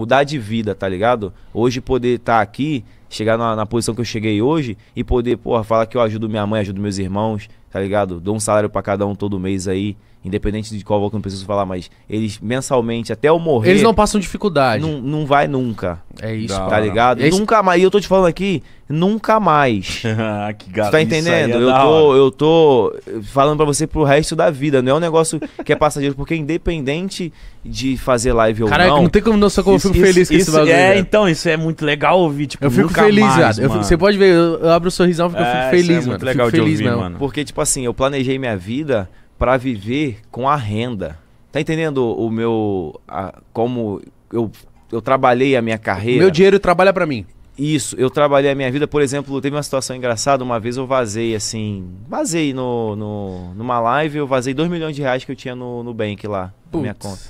mudar de vida, tá ligado? Hoje poder estar tá aqui, chegar na, na, posição que eu cheguei hoje e poder, porra, falar que eu ajudo minha mãe, ajudo meus irmãos, tá ligado? Dou um salário para cada um todo mês aí. Independente de qual voto eu preciso falar, mas eles mensalmente, até eu morrer. Eles não passam dificuldade. Não, não vai nunca. É isso, Tá mano. ligado? Nunca mais, e eu tô te falando aqui, nunca mais. Ah, que gato, você tá entendendo? É eu, tô, eu tô falando pra você pro resto da vida, não é um negócio que é passageiro, porque independente de fazer live ou Caraca, não. não tem como não ser como eu fico isso, feliz com isso, esse bagulho. É, velho. então, isso é muito legal ouvir, tipo, Eu fico feliz, mais, eu fico, você pode ver, eu abro o um sorrisão porque é, eu fico é, feliz, é muito mano. Legal feliz ouvir, mesmo. Mano. Porque, tipo assim, eu planejei minha vida para viver com a renda. Tá entendendo o meu. A, como eu eu trabalhei a minha carreira. Meu dinheiro trabalha para mim. Isso, eu trabalhei a minha vida, por exemplo, teve uma situação engraçada, uma vez eu vazei assim, vazei no, no numa live, eu vazei 2 milhões de reais que eu tinha no, no bank lá, Putz. na minha conta.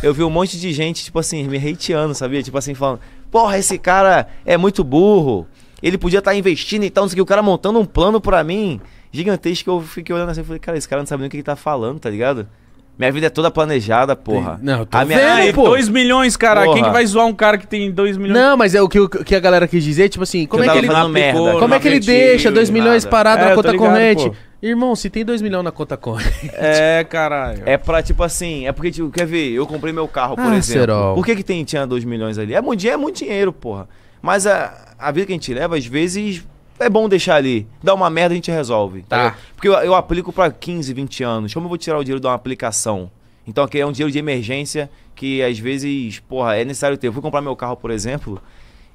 Eu vi um monte de gente, tipo assim, me hateando, sabia? Tipo assim, falando, porra, esse cara é muito burro, ele podia estar tá investindo e tal, não sei o que, o cara montando um plano pra mim, gigantesco, eu fiquei olhando assim, falei, cara, esse cara não sabe nem o que ele tá falando, tá ligado? Minha vida é toda planejada, porra. Não, tô a minha... vendo, Aí, pô. 2 milhões, cara. Porra. Quem que vai zoar um cara que tem 2 milhões? Não, mas é o que, o que a galera quis dizer, tipo assim, como é que ele... Aplicou, merda, como é que ele deixa 2 milhões é, parado é, na conta ligado, corrente? Pô. Irmão, se tem 2 milhões na conta corrente... É, caralho. É pra, tipo assim, é porque, tipo, quer ver, eu comprei meu carro, por ah, exemplo. Serol. Por que que tem, tinha 2 milhões ali? É muito, é muito dinheiro, porra. Mas a, a vida que a gente leva, às vezes é bom deixar ali. Dá uma merda, a gente resolve. Tá. Porque eu, eu aplico para 15, 20 anos. Como eu vou tirar o dinheiro de uma aplicação? Então, aqui é um dinheiro de emergência que às vezes, porra, é necessário ter. Eu fui comprar meu carro, por exemplo.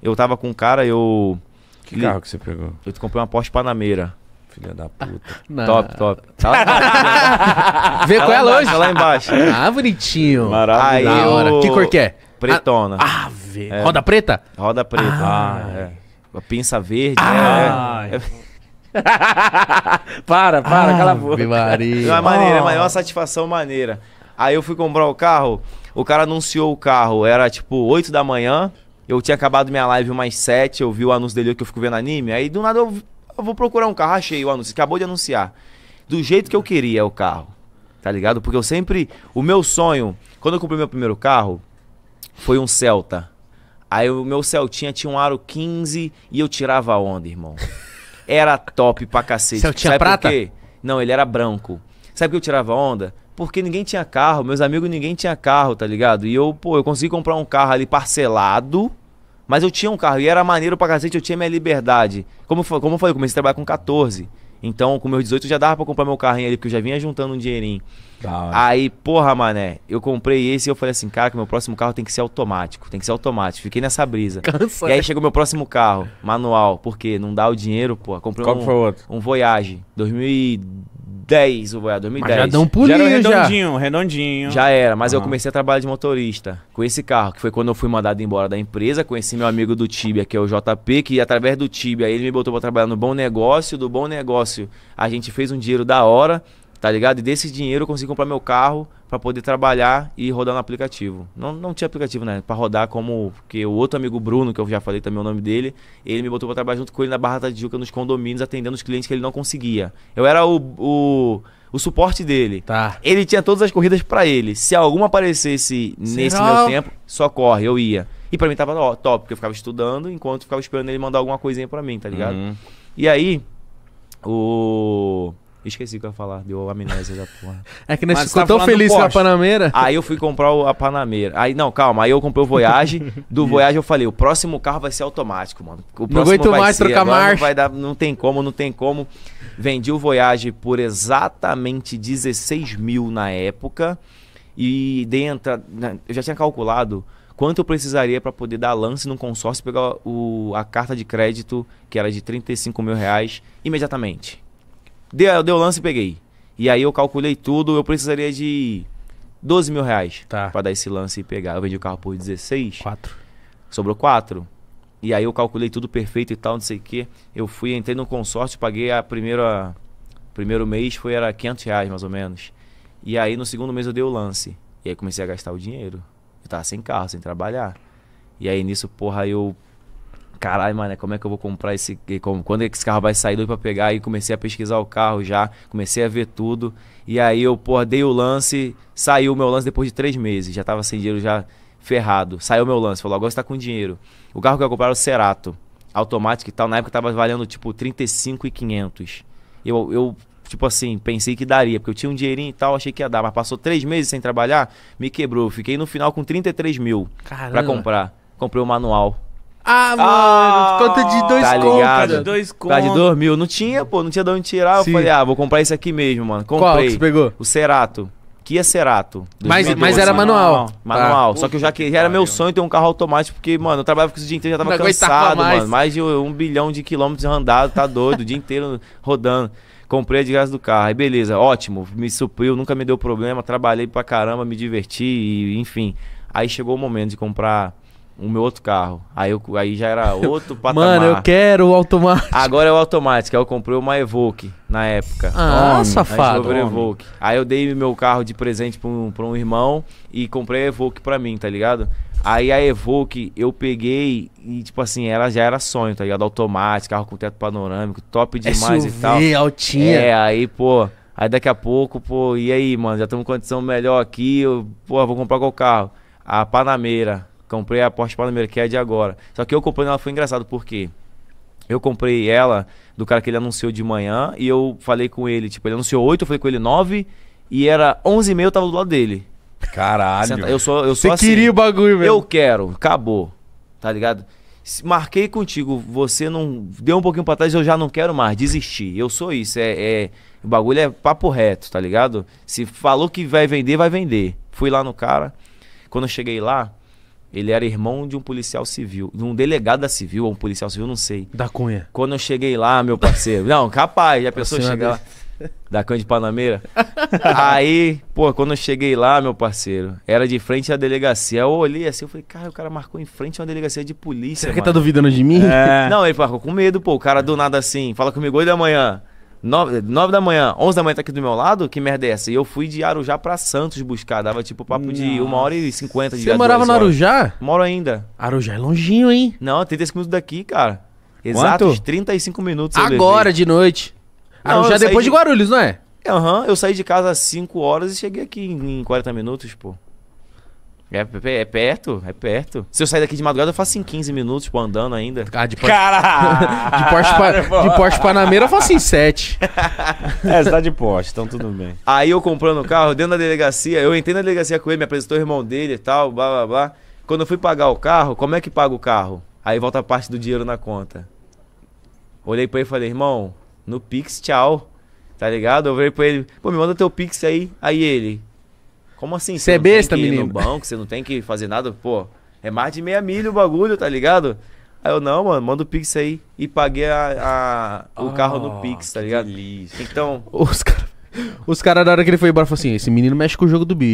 Eu tava com um cara, eu. Que carro que você pegou? Eu comprei uma Porsche Panameira. Filha da puta. Não. Top, top. Tá Vê tá qual é longe. Tá lá embaixo. Ah, bonitinho. Maravilhoso. Aí, eu... Que cor que é? Pretona. Ah, é. Roda preta? Roda preta. Ah, ah é. A pinça verde, ah, né? É. para, para, ah, cala a boca. Maria. Não, é maneira, oh. é uma satisfação maneira. Aí eu fui comprar o carro, o cara anunciou o carro, era tipo 8 da manhã, eu tinha acabado minha live umas 7, eu vi o anúncio dele que eu fico vendo anime, aí do nada eu, eu vou procurar um carro, achei o anúncio, acabou de anunciar. Do jeito que eu queria o carro, tá ligado? Porque eu sempre, o meu sonho, quando eu comprei meu primeiro carro, foi um Celta. Aí o meu Celtinha tinha um aro 15 e eu tirava onda, irmão. Era top pra cacete. Celtinha Sabe prata? Por quê? Não, ele era branco. Sabe por que eu tirava onda? Porque ninguém tinha carro, meus amigos ninguém tinha carro, tá ligado? E eu, pô, eu consegui comprar um carro ali parcelado, mas eu tinha um carro e era maneiro pra cacete, eu tinha minha liberdade. Como, como eu falei, eu comecei a trabalhar com 14. Então, com meus 18 já dava pra comprar meu carrinho ali, porque eu já vinha juntando um dinheirinho. Tá, aí, porra, mané, eu comprei esse e eu falei assim, cara, que meu próximo carro tem que ser automático, tem que ser automático. Fiquei nessa brisa. Cansa. E aí chegou meu próximo carro, manual, porque não dá o dinheiro, pô. Comprei Qual um, foi outro? um Voyage, 2010. 2010 o boiado, 2010. Mas já deu um pulinho, já. Era redondinho, já. redondinho. Já era, mas uhum. eu ah. comecei a trabalhar de motorista com esse carro, que foi quando eu fui mandado embora da empresa. Conheci meu amigo do Tibia, que é o JP, que através do Tibia ele me botou pra trabalhar no Bom Negócio. Do Bom Negócio a gente fez um dinheiro da hora tá ligado? E desse dinheiro eu consegui comprar meu carro para poder trabalhar e rodar no aplicativo. Não, não tinha aplicativo, né? Para rodar como porque o outro amigo Bruno, que eu já falei também o nome dele, ele me botou para trabalhar junto com ele na Barra da Tijuca nos condomínios atendendo os clientes que ele não conseguia. Eu era o, o, o suporte dele. Tá. Ele tinha todas as corridas para ele. Se alguma aparecesse nesse meu tempo, só corre, eu ia. E para mim tava top, porque eu ficava estudando enquanto ficava esperando ele mandar alguma coisinha para mim, tá ligado? Uhum. E aí o Esqueci o que eu ia falar, deu amnésia da porra. É que nós Mas ficou tão feliz com a Panameira. Aí eu fui comprar o, a Panameira. Aí, não, calma, aí eu comprei o Voyage. Do Voyage eu falei, o próximo carro vai ser automático, mano. O não aguento mais ser, trocar marcha. Não, vai dar, não tem como, não tem como. Vendi o Voyage por exatamente 16 mil na época. E dentro, eu já tinha calculado quanto eu precisaria para poder dar lance no consórcio e pegar o, a carta de crédito, que era de 35 mil reais, imediatamente. Deu, deu lance e peguei. E aí eu calculei tudo, eu precisaria de 12 mil reais tá. pra dar esse lance e pegar. Eu vendi o carro por 16. 4. Sobrou 4. E aí eu calculei tudo perfeito e tal, não sei o quê. Eu fui, entrei no consórcio, paguei a primeira. Primeiro mês foi era 500 reais mais ou menos. E aí no segundo mês eu dei o lance. E aí comecei a gastar o dinheiro. Eu tava sem carro, sem trabalhar. E aí nisso, porra, eu caralho, mano, como é que eu vou comprar esse. Quando é que esse carro vai sair doido pra pegar? E comecei a pesquisar o carro já, comecei a ver tudo. E aí eu, porra, dei o lance, saiu o meu lance depois de três meses. Já tava sem dinheiro, já ferrado. Saiu o meu lance, falou, agora você tá com dinheiro. O carro que eu comprar era o Cerato, automático e tal. Na época tava valendo tipo 35,500. Eu, eu tipo assim, pensei que daria, porque eu tinha um dinheirinho e tal, achei que ia dar, mas passou três meses sem trabalhar, me quebrou. Fiquei no final com 33 mil para comprar. Comprei o um manual. Ah, ah tá conta de dois tá de dois contos. de dois mil. Não tinha, pô, não tinha de onde tirar. Eu falei, ah, vou comprar esse aqui mesmo, mano. Comprei. Qual que você pegou? O Cerato. Kia é Cerato. Mas, mas era manual. Manual. Tá. só que eu já, que, já era meu sonho ter um carro automático, porque, mano, eu trabalhava com isso o dia inteiro, já tava não cansado, mais. mano. Mais de um bilhão de quilômetros andado, tá doido, o dia inteiro rodando. Comprei a graça do carro. Aí beleza, ótimo. Me supriu, nunca me deu problema, trabalhei pra caramba, me diverti, e, enfim. Aí chegou o momento de comprar o meu outro carro. Aí, eu, aí já era outro patamar. Mano, eu quero o automático. Agora é o automático. Aí eu comprei uma Evoque na época. Ah, Nossa, safado. Aí, Evoque. aí eu dei meu carro de presente pra um, pra um irmão e comprei a Evoque pra mim, tá ligado? Aí a Evoque eu peguei e, tipo assim, ela já era sonho, tá ligado? Automático, carro com teto panorâmico, top é demais SUV, e tal. altinha. É, aí, pô... Aí daqui a pouco, pô, e aí, mano? Já estamos em condição melhor aqui, eu, pô, vou comprar qual carro? A Panameira. Comprei a Porsche Panamera, que é de agora. Só que eu comprei ela foi engraçado, porque eu comprei ela do cara que ele anunciou de manhã e eu falei com ele, tipo, ele anunciou 8, eu falei com ele 9 e era 11 e meio eu tava do lado dele. Caralho. Eu sou, eu sou Você assim, queria o bagulho, velho. Eu quero, acabou. Tá ligado? Marquei contigo, você não deu um pouquinho pra trás, eu já não quero mais, desisti. Eu sou isso, é, é o bagulho é papo reto, tá ligado? Se falou que vai vender, vai vender. Fui lá no cara. Quando eu cheguei lá, ele era irmão de um policial civil, de um delegado da civil, ou um policial civil, não sei. Da Cunha. Quando eu cheguei lá, meu parceiro. não, capaz, a pessoa chega lá. Da de Panameira. Aí, pô, quando eu cheguei lá, meu parceiro, era de frente à delegacia. Eu olhei assim, eu falei, cara, o cara marcou em frente a uma delegacia de polícia. Será mano. que tá duvidando de mim? É. Não, ele marcou com medo, pô. O cara do nada assim, fala comigo hoje da manhã. 9, 9 da manhã, 11 da manhã tá aqui do meu lado, que merda é essa? E eu fui de Arujá pra Santos buscar, dava tipo papo Nossa. de 1 hora e 50 de Você morava no Arujá? Moro ainda. Arujá é longinho, hein? Não, 35 minutos daqui, cara. Exatos Quanto? 35 minutos. Agora de noite. Não, Arujá depois de... de... Guarulhos, não é? Aham, uhum, eu saí de casa às 5 horas e cheguei aqui em 40 minutos, pô. É, é, é perto, é perto. Se eu sair daqui de madrugada, eu faço em assim, 15 minutos, tipo, andando ainda. Ah, de Porsche... Caralho! de, Porsche pa... Panamera eu faço em 7. é, você tá de Porsche, então tudo bem. Aí eu comprando o carro, dentro da delegacia, eu entrei na delegacia com ele, me apresentou o irmão dele e tal, blá, blá, blá. Quando eu fui pagar o carro, como é que paga o carro? Aí volta a parte do dinheiro na conta. Olhei pra ele e falei, irmão, no Pix, tchau. Tá ligado? Eu olhei pra ele, pô, me manda teu Pix aí. Aí ele, como assim? Você é besta, menino. no banco, você não tem que fazer nada, pô. É mais de meia milha o bagulho, tá ligado? Aí eu, não, mano, manda o Pix aí. E paguei a, a o oh, carro no Pix, tá ligado? Então. Os caras, os cara, na hora que ele foi embora, falaram assim: esse menino mexe com o jogo do bicho.